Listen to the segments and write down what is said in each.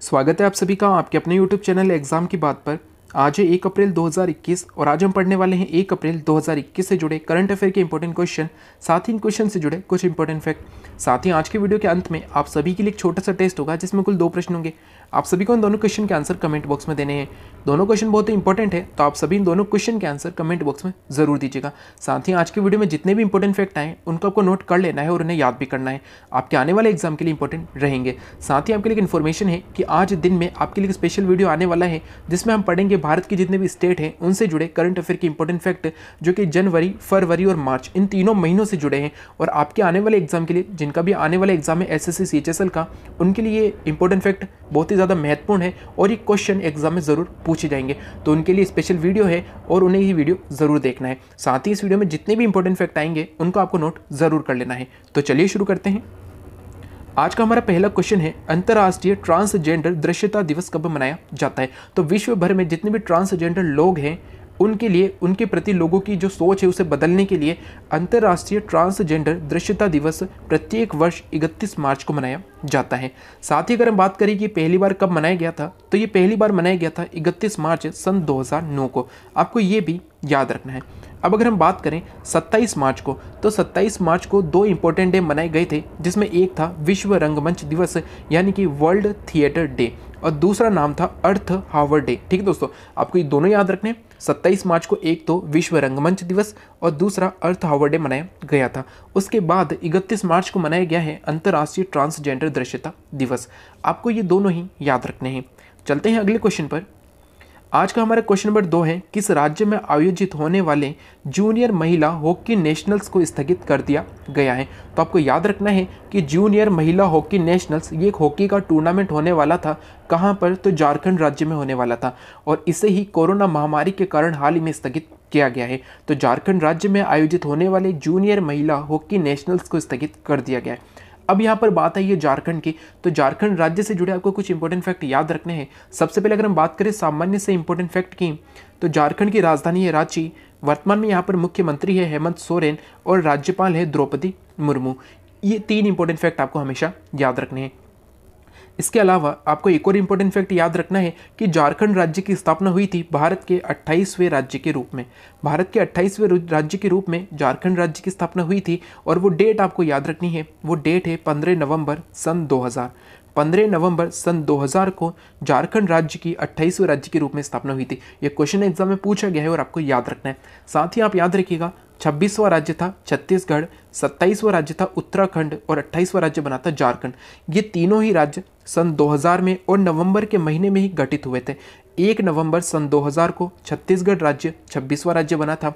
स्वागत है आप सभी का आपके अपने YouTube चैनल एग्जाम की बात पर आज है एक अप्रैल 2021 और आज हम पढ़ने वाले हैं एक अप्रैल 2021 से जुड़े करंट अफेयर के इंपॉर्टेंट क्वेश्चन साथ ही इन क्वेश्चन से जुड़े कुछ इंपॉर्टेंट फैक्ट साथ ही आज के वीडियो के अंत में आप सभी के लिए एक छोटा सा टेस्ट होगा जिसमें कुल दो प्रश्न होंगे आप सभी को इन दोनों क्वेश्चन के आंसर कमेंट बॉक्स में देने हैं दोनों क्वेश्चन बहुत ही इंपॉर्टेंट है तो आप सभी इन दोनों क्वेश्चन के आंसर कमेंट बॉक्स में जरूर दीजिएगा साथ ही आज के वीडियो में जितने भी इंपॉर्टेंट फैक्ट आए उनको आपको नोट कर लेना है और उन्हें याद भी करना है आपके आने वाले एग्जाम के लिए इंपॉर्टेंट रहेंगे साथ ही आपके लिए इन्फॉर्मेशन है कि आज दिन में आपके लिए स्पेशल वीडियो आने वाला है जिसमें हम पढ़ेंगे भारत के जितने भी स्टेट हैं उनसे जुड़े करंट अफेयर के इंपॉर्टेंट फैक्ट जो कि जनवरी फरवरी और मार्च इन तीनों महीनों से जुड़े हैं और आपके आने वाले एग्जाम के लिए जिनका भी आने वाले एग्जाम है एस एस का उनके लिए इंपॉर्टेंट फैक्ट बहुत ही ज़्यादा महत्वपूर्ण है और ये क्वेश्चन एग्जाम में ज़रूर पूछे जाएंगे तो उनके लिए स्पेशल वीडियो है और उन्हें ये वीडियो ज़रूर देखना है साथ ही इस वीडियो में जितने भी इंपॉर्टेंट फैक्ट आएंगे उनको आपको नोट ज़रूर कर लेना है तो चलिए शुरू करते हैं आज का हमारा पहला क्वेश्चन है अंतर्राष्ट्रीय ट्रांसजेंडर दृश्यता दिवस कब मनाया जाता है तो विश्व भर में जितने भी ट्रांसजेंडर लोग हैं उनके लिए उनके प्रति लोगों की जो सोच है उसे बदलने के लिए अंतर्राष्ट्रीय ट्रांसजेंडर दृश्यता दिवस प्रत्येक वर्ष 31 मार्च को मनाया जाता है साथ ही अगर हम बात करें कि पहली बार कब मनाया गया था तो ये पहली बार मनाया गया था 31 मार्च सन 2009 को आपको ये भी याद रखना है अब अगर हम बात करें 27 मार्च को तो 27 मार्च को दो इंपॉर्टेंट डे मनाए गए थे जिसमें एक था विश्व रंगमंच दिवस यानी कि वर्ल्ड थिएटर डे और दूसरा नाम था अर्थ हावर डे ठीक है दोस्तों आपको ये दोनों याद रखने सत्ताईस मार्च को एक तो विश्व रंगमंच दिवस और दूसरा अर्थ हावर डे मनाया गया था उसके बाद इकतीस मार्च को मनाया गया है अंतर्राष्ट्रीय ट्रांसजेंडर दृश्यता दिवस आपको ये दोनों ही याद रखने हैं चलते हैं अगले क्वेश्चन पर आज का हमारा क्वेश्चन नंबर दो है किस राज्य में आयोजित होने वाले जूनियर महिला हॉकी नेशनल्स को स्थगित कर दिया गया है तो आपको याद रखना है कि जूनियर महिला हॉकी नेशनल्स ये एक हॉकी का टूर्नामेंट होने वाला था कहाँ पर तो झारखंड राज्य में होने वाला था और इसे ही कोरोना महामारी के कारण हाल ही में स्थगित किया गया है तो झारखंड राज्य में आयोजित होने वाले जूनियर महिला हॉकी नेशनल्स को स्थगित कर दिया गया है अब यहाँ पर बात आई है झारखंड की तो झारखंड राज्य से जुड़े आपको कुछ इंपॉर्टेंट फैक्ट याद रखने हैं सबसे पहले अगर हम बात करें सामान्य से इंपॉर्टेंट फैक्ट की तो झारखंड की राजधानी है रांची वर्तमान में यहाँ पर मुख्यमंत्री है हेमंत सोरेन और राज्यपाल है द्रौपदी मुर्मू ये तीन इंपॉर्टेंट फैक्ट आपको हमेशा याद रखने हैं इसके अलावा आपको एक और इम्पोर्टेंट फैक्ट याद रखना है कि झारखंड राज्य की स्थापना हुई थी भारत के 28वें राज्य के रूप में भारत के 28वें राज्य के रूप में झारखंड राज्य की स्थापना हुई थी और वो डेट आपको याद रखनी है वो डेट है पंद्रह नवम्बर सन 2000 पंद्रह नवंबर सन 2000 को झारखंड राज्य की अट्ठाईसवें राज्य के रूप में स्थापना हुई थी यह क्वेश्चन एग्जाम में पूछा गया है और आपको याद रखना है साथ ही आप याद रखिएगा छब्बीसवा राज्य था छत्तीसगढ़ सत्ताईसवां राज्य था उत्तराखंड और अट्ठाईसवां राज्य बना था झारखंड ये तीनों ही राज्य सन 2000 में और नवंबर के महीने में ही गठित हुए थे एक नवंबर सन 2000 को छत्तीसगढ़ राज्य छब्बीसवां राज्य बना था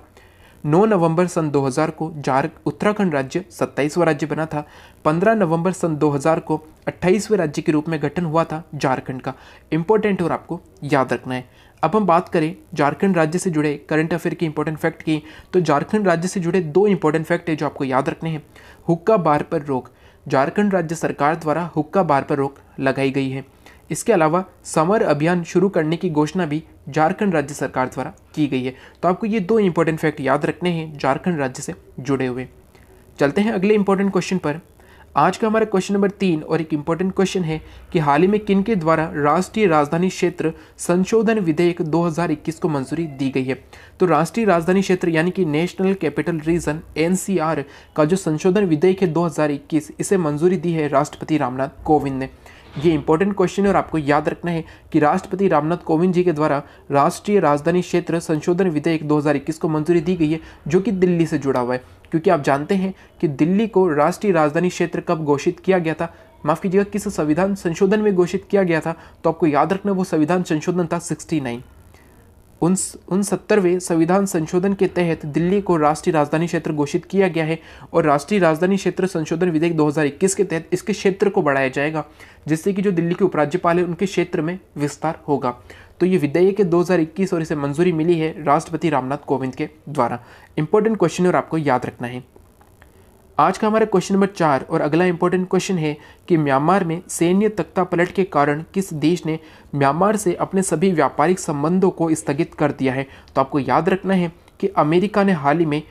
9 नवंबर सन 2000 को झार उत्तराखंड राज्य सत्ताईसवां राज्य बना था 15 नवंबर सन 2000 को अट्ठाईसवें राज्य के रूप में गठन हुआ था झारखंड का इम्पोर्टेंट और आपको याद रखना है अब हम बात करें झारखंड राज्य से जुड़े करंट अफेयर के इंपॉर्टेंट फैक्ट की तो झारखंड राज्य से जुड़े दो इंपॉर्टेंट फैक्ट है जो आपको याद रखने हैं हुक्का बार पर रोक झारखंड राज्य सरकार द्वारा हुक्का बार पर रोक लगाई गई है इसके अलावा समर अभियान शुरू करने की घोषणा भी झारखंड राज्य सरकार द्वारा की गई है तो आपको ये दो इंपॉर्टेंट फैक्ट याद रखने हैं झारखंड राज्य से जुड़े हुए चलते हैं अगले इंपॉर्टेंट क्वेश्चन पर आज का हमारा क्वेश्चन नंबर तीन और एक इम्पोर्टेंट क्वेश्चन है कि हाल ही में किन के द्वारा राष्ट्रीय राजधानी क्षेत्र संशोधन विधेयक 2021 को मंजूरी दी गई है तो राष्ट्रीय राजधानी क्षेत्र यानी कि नेशनल कैपिटल रीजन एनसीआर का जो संशोधन विधेयक है 2021 इसे मंजूरी दी है राष्ट्रपति रामनाथ कोविंद ने ये इंपॉर्टेंट क्वेश्चन है और आपको याद रखना है कि राष्ट्रपति रामनाथ कोविंद जी के द्वारा राष्ट्रीय राजधानी क्षेत्र संशोधन विधेयक 2021 को मंजूरी दी गई है जो कि दिल्ली से जुड़ा हुआ है क्योंकि आप जानते हैं कि दिल्ली को राष्ट्रीय राजधानी क्षेत्र कब घोषित किया गया था माफ़ कीजिएगा किस संविधान संशोधन में घोषित किया गया था तो आपको याद रखना वो संविधान संशोधन था सिक्सटी उन उन सत्तरवें संविधान संशोधन के तहत दिल्ली को राष्ट्रीय राजधानी क्षेत्र घोषित किया गया है और राष्ट्रीय राजधानी क्षेत्र संशोधन विधेयक 2021 के तहत इसके क्षेत्र को बढ़ाया जाएगा जिससे कि जो दिल्ली के उपराज्यपाल है उनके क्षेत्र में विस्तार होगा तो ये विधेयक है दो और इसे मंजूरी मिली है राष्ट्रपति रामनाथ कोविंद के द्वारा इंपॉर्टेंट क्वेश्चन और आपको याद रखना है आज का हमारा क्वेश्चन नंबर चार और अगला इंपॉर्टेंट क्वेश्चन है कि म्यांमार में सैन्य तख्ता पलट के कारण किस देश ने म्यांमार से अपने सभी व्यापारिक संबंधों को स्थगित कर दिया है तो आपको याद रखना है कि अमेरिका ने हाल ही में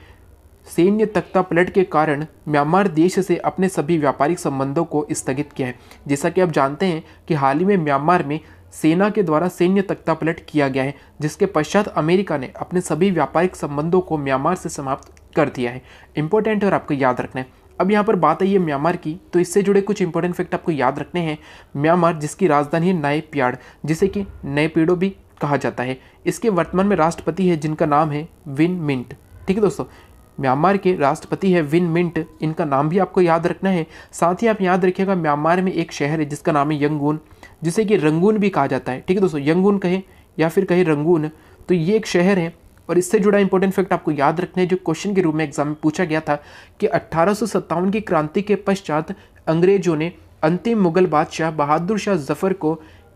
सैन्य तख्ता पलट के कारण म्यांमार देश से अपने सभी व्यापारिक संबंधों को स्थगित किया है जैसा कि आप जानते हैं कि हाल ही में म्यांमार में सेना के द्वारा सैन्य तख्ता पलट किया गया है जिसके पश्चात अमेरिका ने अपने सभी व्यापारिक संबंधों को म्यांमार से समाप्त कर दिया है इंपॉर्टेंट है और आपको याद रखना है अब यहाँ पर बात आई है म्यांमार की तो इससे जुड़े कुछ इंपॉर्टेंट फैक्ट आपको याद रखने हैं म्यांमार जिसकी राजधानी है नए प्याड़ जिसे कि नए पीड़ो भी कहा जाता है इसके वर्तमान में राष्ट्रपति है जिनका नाम है विन मिंट ठीक है दोस्तों म्यांमार के राष्ट्रपति है विन मिंट इनका नाम भी आपको याद रखना है साथ ही आप याद रखिएगा म्यांमार में एक शहर है जिसका नाम है यंगून जिसे कि रंगून भी कहा जाता है ठीक है दोस्तों यंगून कहें या फिर कहें रंगून तो ये एक शहर है और इससे जुड़ा इंपॉर्टेंट फैक्ट आपको याद रखना है जो क्वेश्चन के रूप में एग्जाम में पूछा गया था कि अट्ठारह की क्रांति के पश्चात अंग्रेजों ने अंतिम मुगल बादशाह बहादुर शाह जफर को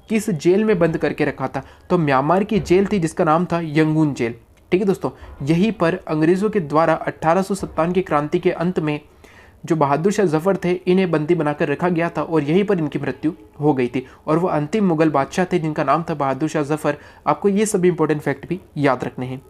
किस जेल में बंद करके रखा था तो म्यांमार की जेल थी जिसका नाम था यंगून जेल ठीक है दोस्तों यहीं पर अंग्रेज़ों के द्वारा अट्ठारह की क्रांति के अंत में जो बहादुर शाह जफर थे इन्हें बंदी बनाकर रखा गया था और यहीं पर इनकी मृत्यु हो गई थी और वो अंतिम मुगल बादशाह थे जिनका नाम था बहादुर शाह जफर आपको ये सभी इंपॉर्टेंट फैक्ट भी याद रखने हैं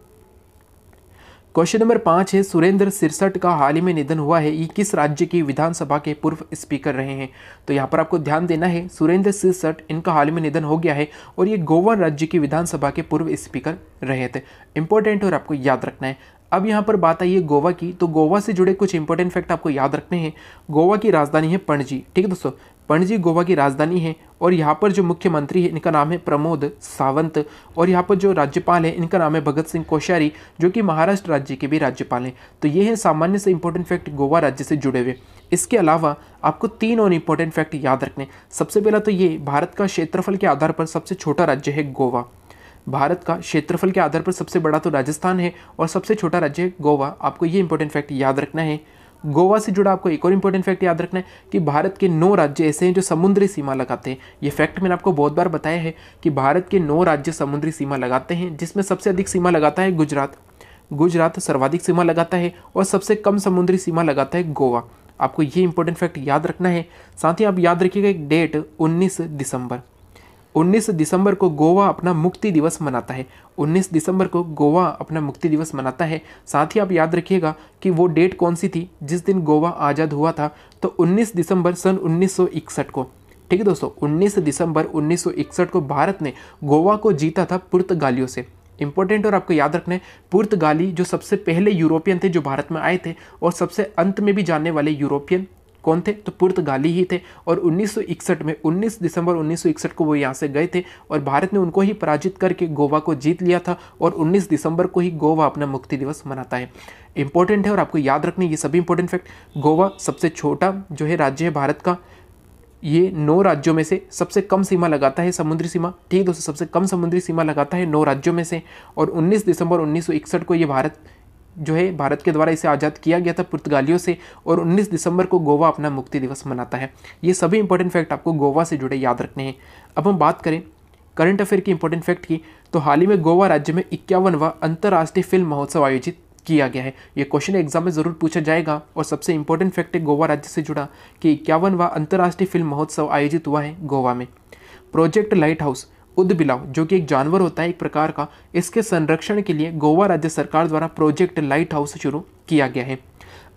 क्वेश्चन नंबर पाँच है सुरेंद्र सिरसठ का हाल ही में निधन हुआ है ये किस राज्य की विधानसभा के पूर्व स्पीकर रहे हैं तो यहाँ पर आपको ध्यान देना है सुरेंद्र सिरसठ इनका हाल ही में निधन हो गया है और ये गोवा राज्य की विधानसभा के पूर्व स्पीकर रहे थे इंपॉर्टेंट और आपको याद रखना है अब यहाँ पर बात आई है गोवा की तो गोवा से जुड़े कुछ इंपॉर्टेंट फैक्ट आपको याद रखने हैं गोवा की राजधानी है पणजी ठीक है दोस्तों पणजी गोवा की राजधानी है और यहाँ पर जो मुख्यमंत्री है इनका नाम है प्रमोद सावंत और यहाँ पर जो राज्यपाल है इनका नाम है भगत सिंह कोश्यारी जो कि महाराष्ट्र राज्य के भी राज्यपाल हैं तो ये है सामान्य से इम्पोर्टेंट फैक्ट गोवा राज्य से जुड़े हुए इसके अलावा आपको तीन और इम्पोर्टेंट फैक्ट याद रखने सबसे पहला तो ये भारत का क्षेत्रफल के आधार पर सबसे छोटा राज्य है गोवा भारत का क्षेत्रफल के आधार पर सबसे बड़ा तो राजस्थान है और सबसे छोटा राज्य है गोवा आपको ये इंपॉर्टेंट फैक्ट याद रखना है गोवा से जुड़ा आपको एक और इंपॉर्टेंट फैक्ट याद रखना है कि भारत के नौ राज्य ऐसे हैं जो समुद्री सीमा लगाते हैं ये फैक्ट मैंने आपको बहुत बार बताया है कि भारत के नौ राज्य समुद्री सीमा लगाते हैं जिसमें सबसे अधिक सीमा लगाता है गुजरात गुजरात सर्वाधिक सीमा लगाता है और सबसे कम समुद्री सीमा लगाता है गोवा आपको ये इंपॉर्टेंट फैक्ट याद रखना है साथ ही आप याद रखिएगा एक डेट 19 दिसंबर 19 दिसंबर को गोवा अपना मुक्ति दिवस मनाता है 19 दिसंबर को गोवा अपना मुक्ति दिवस मनाता है साथ ही आप याद रखिएगा कि वो डेट कौन सी थी जिस दिन गोवा आज़ाद हुआ था तो 19 दिसंबर सन 1961 को ठीक है दोस्तों 19 दिसंबर 1961 को भारत ने गोवा को जीता था पुर्तगालियों से इंपॉर्टेंट और आपको याद रखना है पुर्तगाली जो सबसे पहले यूरोपियन थे जो भारत में आए थे और सबसे अंत में भी जाने वाले यूरोपियन कौन थे तो पुर्तगाली ही थे और 1961 में 19 दिसंबर 1961 को वो यहाँ से गए थे और भारत ने उनको ही पराजित करके गोवा को जीत लिया था और 19 दिसंबर को ही गोवा अपना मुक्ति दिवस मनाता है इंपॉर्टेंट है और आपको याद रखने ये सभी इंपॉर्टेंट फैक्ट गोवा सबसे छोटा जो है राज्य है भारत का ये नौ राज्यों में से सबसे कम सीमा लगाता है समुद्री सीमा ठीक है दोस्तों सबसे कम समुद्री सीमा लगाता है नौ राज्यों में से और 19 दिसंबर 1961 को ये भारत जो है भारत के द्वारा इसे आज़ाद किया गया था पुर्तगालियों से और 19 दिसंबर को गोवा अपना मुक्ति दिवस मनाता है ये सभी इंपॉर्टेंट फैक्ट आपको गोवा से जुड़े याद रखने हैं अब हम बात करें करंट अफेयर की इंपॉर्टेंट फैक्ट की तो हाल ही में गोवा राज्य में इक्यावनवा अंतर्राष्ट्रीय फिल्म महोत्सव आयोजित किया गया है ये क्वेश्चन एग्जाम में ज़रूर पूछा जाएगा और सबसे इंपॉर्टेंट फैक्ट है गोवा राज्य से जुड़ा कि इक्यावनवा अंतर्राष्ट्रीय फिल्म महोत्सव आयोजित हुआ है गोवा में प्रोजेक्ट लाइट हाउस उदबिलाव जो कि एक जानवर होता है एक प्रकार का इसके संरक्षण के लिए गोवा राज्य सरकार द्वारा प्रोजेक्ट लाइट हाउस शुरू किया गया है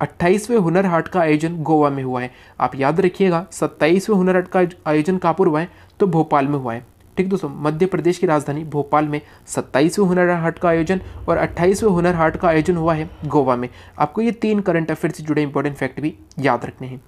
28वें हुनर हाट का आयोजन गोवा में हुआ है आप याद रखिएगा 27वें हुनर हाट का आयोजन कहाँ हुआ है तो भोपाल में हुआ है ठीक दोस्तों मध्य प्रदेश की राजधानी भोपाल में 27वें हुनर हाट का आयोजन और 28वें हुनर हाट का आयोजन हुआ है गोवा में आपको ये तीन करंट अफेयर से जुड़े इंपॉर्टेंट फैक्ट भी याद रखने हैं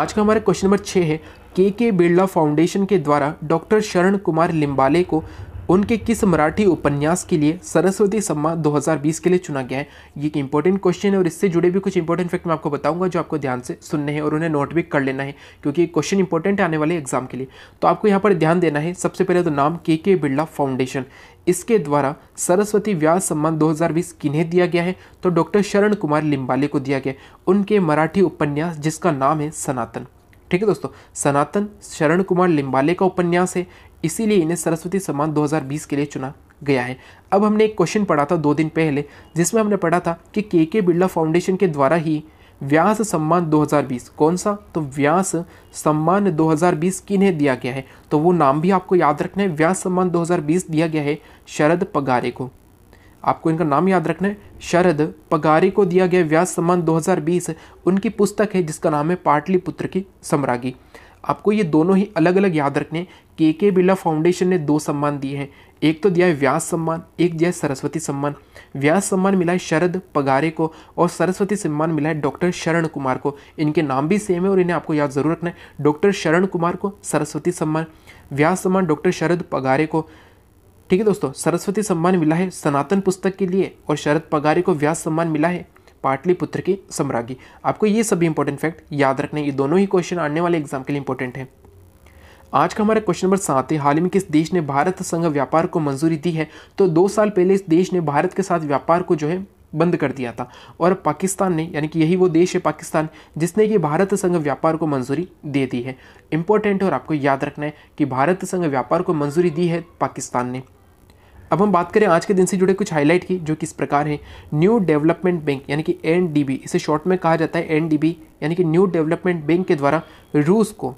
आज का हमारा क्वेश्चन नंबर छः है के के बिरला फाउंडेशन के द्वारा डॉक्टर शरण कुमार लिम्बाले को उनके किस मराठी उपन्यास के लिए सरस्वती सम्मान 2020 के लिए चुना गया है ये एक इंपॉर्टेंट क्वेश्चन है और इससे जुड़े भी कुछ इंपॉर्टेंट फैक्ट मैं आपको बताऊंगा जो आपको ध्यान से सुनने हैं और उन्हें नोट भी कर लेना है क्योंकि क्वेश्चन इंपॉर्टेंट आने वाले एग्जाम के लिए तो आपको यहाँ पर ध्यान देना है सबसे पहले तो नाम के के बिरला फाउंडेशन इसके द्वारा सरस्वती व्यास सम्मान 2020 किन्हें दिया गया है तो डॉक्टर शरण कुमार लिम्बाले को दिया गया उनके मराठी उपन्यास जिसका नाम है सनातन ठीक है दोस्तों सनातन शरण कुमार लिम्बाले का उपन्यास है इसीलिए इन्हें सरस्वती सम्मान 2020 के लिए चुना गया है अब हमने एक क्वेश्चन पढ़ा था दो दिन पहले जिसमें हमने पढ़ा था कि के के बिरला फाउंडेशन के द्वारा ही व्यास सम्मान 2020 कौन सा तो व्यास सम्मान 2020 किन्हें दिया गया है तो वो नाम भी आपको याद रखना है व्यास सम्मान 2020 दिया गया है शरद पगारे को आपको इनका नाम याद रखना है शरद पगारी को दिया गया व्यास सम्मान 2020 उनकी पुस्तक है जिसका नाम है पाटलिपुत्र की सम्रागी आपको ये दोनों ही अलग अलग याद रखने के के बिरला फाउंडेशन ने दो सम्मान दिए हैं एक तो दिया है व्यास सम्मान एक दिया है सरस्वती सम्मान व्यास सम्मान मिला है शरद पगारे को और सरस्वती सम्मान मिला है डॉक्टर शरण कुमार को इनके नाम भी सेम है और इन्हें आपको याद जरूर रखना है डॉक्टर शरण कुमार को सरस्वती सम्मान व्यास सम्मान डॉक्टर शरद पगारे को ठीक है दोस्तों सरस्वती सम्मान मिला है सनातन पुस्तक के लिए और शरद पगारे को व्यास सम्मान मिला है पाटलिपुत्र की सम्राज्ञी आपको ये सभी इंपॉर्टेंट फैक्ट याद रखने ये दोनों ही क्वेश्चन आने वाले एग्जाम के लिए इंपॉर्टेंट है आज का हमारा क्वेश्चन नंबर सात है हाल ही में किस देश ने भारत संघ व्यापार को मंजूरी दी है तो दो साल पहले इस देश ने भारत के साथ व्यापार को जो है बंद कर दिया था और पाकिस्तान ने यानी कि यही वो देश है पाकिस्तान जिसने कि भारत संघ व्यापार को मंजूरी दे दी है इंपॉर्टेंट है और आपको याद रखना है कि भारत संघ व्यापार को मंजूरी दी है पाकिस्तान ने अब हम बात करें आज के दिन से जुड़े कुछ हाईलाइट की जो किस प्रकार है न्यू डेवलपमेंट बैंक यानी कि एन इसे शॉर्ट में कहा जाता है एन यानी कि न्यू डेवलपमेंट बैंक के द्वारा रूस को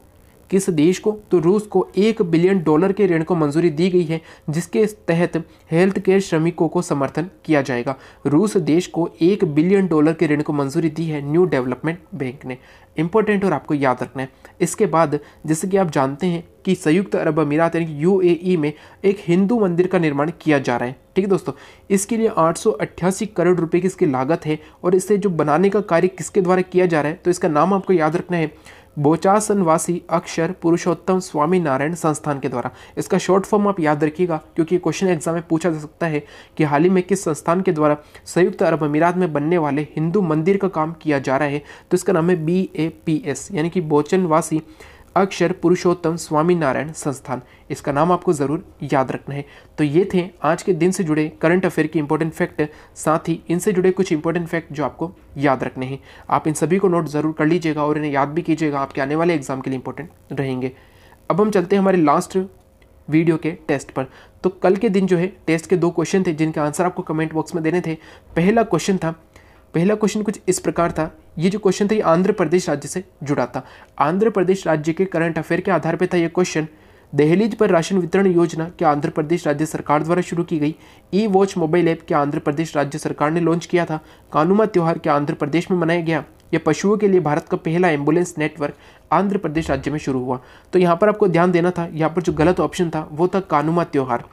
किस देश को तो रूस को एक बिलियन डॉलर के ऋण को मंजूरी दी गई है जिसके तहत हेल्थ केयर श्रमिकों को समर्थन किया जाएगा रूस देश को एक बिलियन डॉलर के ऋण को मंजूरी दी है न्यू डेवलपमेंट बैंक ने इंपॉर्टेंट और आपको याद रखना है इसके बाद जैसे कि आप जानते हैं कि संयुक्त अरब अमीरात यानी कि यूएई में एक हिंदू मंदिर का निर्माण किया जा रहा है ठीक है दोस्तों इसके लिए आठ करोड़ रुपए की इसकी लागत है और इसे जो बनाने का कार्य किसके द्वारा किया जा रहा है तो इसका नाम आपको याद रखना है बोचासनवासी अक्षर पुरुषोत्तम स्वामी नारायण संस्थान के द्वारा इसका शॉर्ट फॉर्म आप याद रखिएगा क्योंकि क्वेश्चन एग्जाम में पूछा जा सकता है कि हाल ही में किस संस्थान के द्वारा संयुक्त अरब अमीरात में बनने वाले हिंदू मंदिर का काम किया जा रहा है तो इसका नाम है बी ए पी एस यानी कि बोचनवासी अक्षर पुरुषोत्तम स्वामी नारायण संस्थान इसका नाम आपको ज़रूर याद रखना है तो ये थे आज के दिन से जुड़े करंट अफेयर की इंपॉर्टेंट फैक्ट साथ ही इनसे जुड़े कुछ इंपॉर्टेंट फैक्ट जो आपको याद रखने हैं आप इन सभी को नोट ज़रूर कर लीजिएगा और इन्हें याद भी कीजिएगा आपके आने वाले एग्जाम के लिए इंपॉर्टेंट रहेंगे अब हम चलते हैं हमारे लास्ट वीडियो के टेस्ट पर तो कल के दिन जो है टेस्ट के दो क्वेश्चन थे जिनके आंसर आपको कमेंट बॉक्स में देने थे पहला क्वेश्चन था पहला क्वेश्चन कुछ इस प्रकार था ये जो क्वेश्चन था ये आंध्र प्रदेश राज्य से जुड़ा था आंध्र प्रदेश राज्य के करंट अफेयर के आधार पर था यह क्वेश्चन दहलीज पर राशन वितरण योजना क्या आंध्र प्रदेश राज्य सरकार द्वारा शुरू की गई ई वॉच मोबाइल ऐप क्या आंध्र प्रदेश राज्य सरकार ने लॉन्च किया था कानूमा त्यौहार क्या आंध्र प्रदेश में मनाया गया यह पशुओं के लिए भारत का पहला एम्बुलेंस नेटवर्क आंध्र प्रदेश राज्य में शुरू हुआ तो यहाँ पर आपको ध्यान देना था यहाँ पर जो गलत ऑप्शन था वो था कानूमा त्यौहार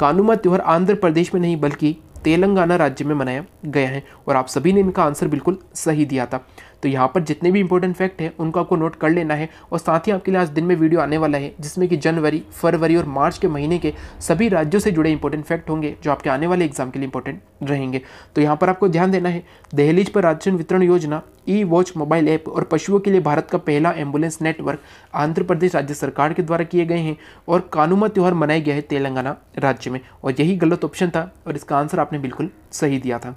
कानूमा त्यौहार आंध्र प्रदेश में नहीं बल्कि तेलंगाना राज्य में मनाया गया है और आप सभी ने इनका आंसर बिल्कुल सही दिया था तो यहाँ पर जितने भी इंपॉर्टेंट फैक्ट हैं उनको आपको नोट कर लेना है और साथ ही आपके लिए आज दिन में वीडियो आने वाला है जिसमें कि जनवरी फरवरी और मार्च के महीने के सभी राज्यों से जुड़े इंपॉर्टेंट फैक्ट होंगे जो आपके आने वाले एग्जाम के लिए इंपॉर्टेंट रहेंगे तो यहाँ पर आपको ध्यान देना है दहलीज पर राशन वितरण योजना ई वॉच मोबाइल ऐप और पशुओं के लिए भारत का पहला एम्बुलेंस नेटवर्क आंध्र प्रदेश राज्य सरकार के द्वारा किए गए हैं और कानूमा त्यौहार मनाया गया है तेलंगाना राज्य में और यही गलत ऑप्शन था और इसका आंसर आपने बिल्कुल सही दिया था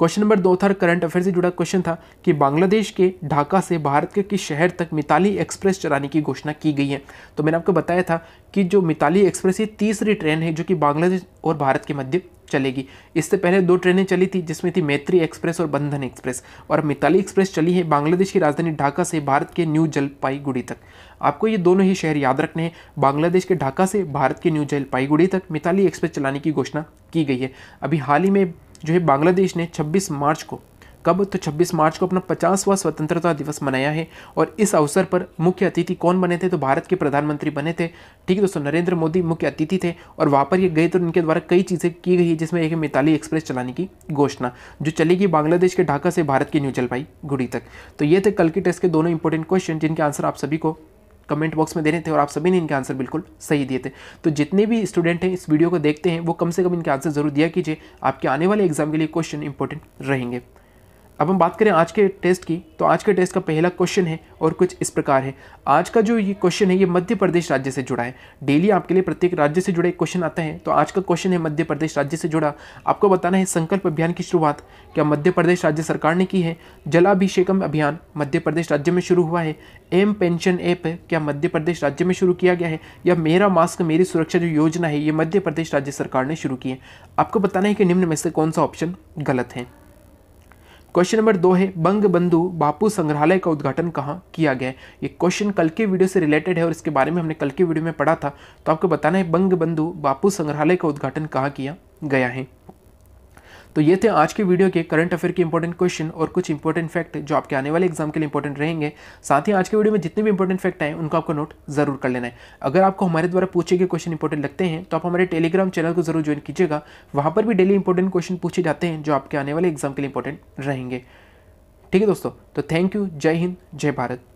क्वेश्चन नंबर दो था करंट अफेयर से जुड़ा क्वेश्चन था कि बांग्लादेश के ढाका से भारत के किस शहर तक मिताली एक्सप्रेस चलाने की घोषणा की गई है तो मैंने आपको बताया था कि जो मिताली एक्सप्रेस ये तीसरी ट्रेन है जो कि बांग्लादेश और भारत के मध्य चलेगी इससे पहले दो ट्रेनें चली थी जिसमें थी मैत्री एक्सप्रेस और बंधन एक्सप्रेस और मिताली एक्सप्रेस चली है बांग्लादेश की राजधानी ढाका से भारत के न्यू जलपाईगुड़ी तक आपको ये दोनों ही शहर याद रखने हैं बांग्लादेश के ढाका से भारत के न्यू जलपाईगुड़ी तक मिताली एक्सप्रेस चलाने की घोषणा की गई है अभी हाल ही में जो है बांग्लादेश ने 26 मार्च को कब तो 26 मार्च को अपना पचासवा स्वतंत्रता दिवस मनाया है और इस अवसर पर मुख्य अतिथि कौन बने थे तो भारत के प्रधानमंत्री बने थे ठीक है दोस्तों नरेंद्र मोदी मुख्य अतिथि थे और वहाँ पर ये गए तो उनके द्वारा कई चीज़ें की गई जिसमें एक मिताली एक्सप्रेस चलाने की घोषणा जो चलेगी बांग्लादेश के ढाका से भारत की न्यू जलपाईगुड़ी तक तो ये थे कल के टेस्ट के दोनों इंपॉर्टेंट क्वेश्चन जिनके आंसर आप सभी को कमेंट बॉक्स में दे रहे थे और आप सभी ने इनके आंसर बिल्कुल सही दिए थे तो जितने भी स्टूडेंट हैं इस वीडियो को देखते हैं वो कम से कम इनके आंसर ज़रूर दिया कीजिए आपके आने वाले एग्जाम के लिए क्वेश्चन इंपॉर्टेंट रहेंगे अब हम बात करें आज के टेस्ट की तो आज के टेस्ट का पहला क्वेश्चन है और कुछ इस प्रकार है आज का जो ये क्वेश्चन है ये मध्य प्रदेश राज्य से जुड़ा है डेली आपके लिए प्रत्येक राज्य से जुड़े क्वेश्चन आता है तो आज का क्वेश्चन है मध्य प्रदेश राज्य से जुड़ा आपको बताना है संकल्प अभियान की शुरुआत क्या मध्य प्रदेश राज्य सरकार ने की है जलाभिषेकम अभियान मध्य प्रदेश राज्य में शुरू हुआ है एम पेंशन ऐप क्या मध्य प्रदेश राज्य में शुरू किया गया है या मेरा मास्क मेरी सुरक्षा जो योजना है ये मध्य प्रदेश राज्य सरकार ने शुरू की है आपको बताना है कि निम्न में से कौन सा ऑप्शन गलत है क्वेश्चन नंबर दो है बंग बंधु बापू संग्रहालय का उद्घाटन कहाँ किया गया ये क्वेश्चन कल के वीडियो से रिलेटेड है और इसके बारे में हमने कल के वीडियो में पढ़ा था तो आपको बताना है बंग बंधु बापू संग्रहालय का उद्घाटन कहाँ किया गया है तो ये थे आज के वीडियो के करंट अफेयर के इंपॉर्टेंट क्वेश्चन और कुछ इंपॉर्टेंट फैक्ट जो आपके आने वाले एग्जाम के लिए इंपॉर्टेंट रहेंगे साथ ही आज के वीडियो में जितने भी इंपॉर्टेंट फैक्ट आए उनको आपको नोट जरूर कर लेना है अगर आपको हमारे द्वारा पूछे गए क्वेश्चन इंपॉर्टेंट लगते हैं तो आप हमारे टेलीग्राम चैनल को जरूर ज्वाइन कीजिएगा वहाँ पर भी डेली इंपॉर्टेंट क्वेश्चन पूछे जाते हैं जो आपके आने वाले एग्जाम के लिए इंपॉर्टेंट रहेंगे ठीक है दोस्तों तो थैंक यू जय हिंद जय भारत